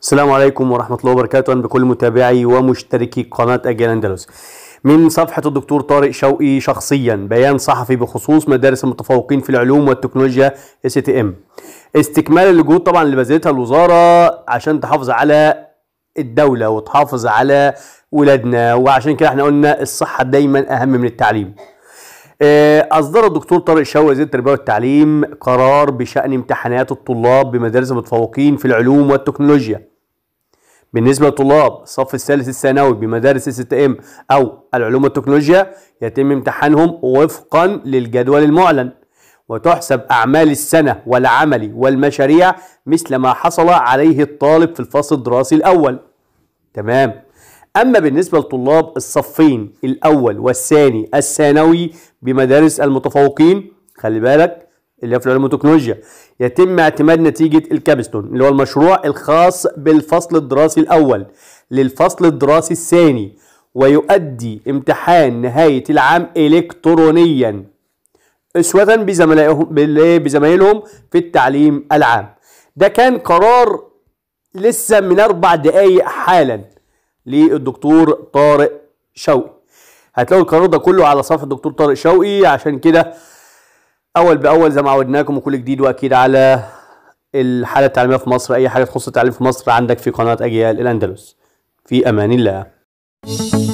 السلام عليكم ورحمة الله وبركاته بكل متابعي ومشتركي قناة أجيال أندلس من صفحة الدكتور طارق شوقي شخصيا بيان صحفي بخصوص مدارس المتفوقين في العلوم والتكنولوجيا اس تي ام استكمال الجهود طبعا اللي بذلتها الوزارة عشان تحافظ على الدولة وتحافظ على ولادنا وعشان كده احنا قلنا الصحة دايما أهم من التعليم آه، أصدر الدكتور طارق شوقي وزير التربية والتعليم قرار بشأن امتحانات الطلاب بمدارس المتفوقين في العلوم والتكنولوجيا. بالنسبة لطلاب الصف الثالث الثانوي بمدارس اس ام أو العلوم والتكنولوجيا يتم امتحانهم وفقا للجدول المعلن. وتحسب أعمال السنة والعملي والمشاريع مثل ما حصل عليه الطالب في الفصل الدراسي الأول. تمام أما بالنسبة لطلاب الصفين الأول والثاني الثانوي بمدارس المتفوقين خلي بالك اللي هي في العلوم والتكنولوجيا يتم اعتماد نتيجة الكابستون اللي هو المشروع الخاص بالفصل الدراسي الأول للفصل الدراسي الثاني ويؤدي امتحان نهاية العام إلكترونيا أسوة بزمايلهم في التعليم العام ده كان قرار لسه من أربع دقايق حالا للدكتور طارق شوقي هتلاقوا القرار ده كله على صفحه الدكتور طارق شوقي عشان كده اول باول زي ما عودناكم وكل جديد واكيد على الحاله التعليميه في مصر اي حاجه تخص التعليم في مصر عندك في قناه اجيال الاندلس في امان الله